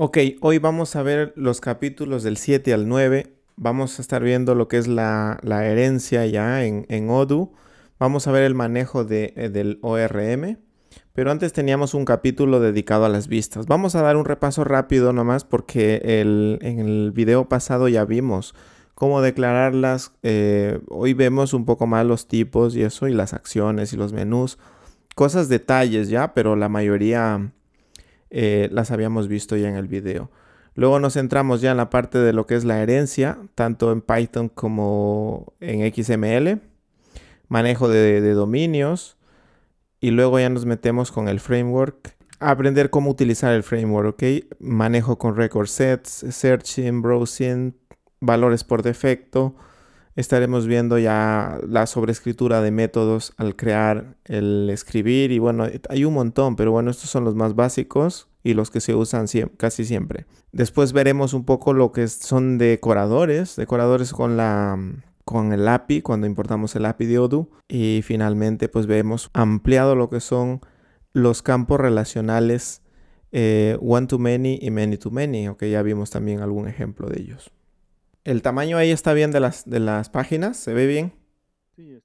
Ok, hoy vamos a ver los capítulos del 7 al 9. Vamos a estar viendo lo que es la, herencia ya en, en, Odoo. Vamos a ver el manejo de, eh, del ORM. Pero antes teníamos un capítulo dedicado a las vistas. Vamos a dar un repaso rápido nomás porque en el video pasado ya vimos cómo declararlas. Eh, hoy vemos un poco más los tipos y eso y las acciones y los menús. Cosas detalles ya, pero la mayoría eh, las habíamos visto ya en el video. Luego nos centramos ya en la parte de lo que es la herencia, tanto en Python como en XML, manejo de, dominios, y luego ya nos metemos con el framework, aprender cómo utilizar el framework, ¿ok? Manejo con record sets, searching, browsing, valores por defecto, Estaremos viendo ya la sobreescritura de métodos al crear, el escribir y bueno, hay un montón, pero bueno, estos son los más básicos y los que se usan casi siempre. Después veremos un poco lo que son decoradores, decoradores con la con el API cuando importamos el API de Odoo y finalmente pues vemos ampliado lo que son los campos relacionales eh, one to many y many to many, aunque ya vimos también algún ejemplo de ellos. El tamaño ahí está bien de las, de las páginas, se ve bien. Sí,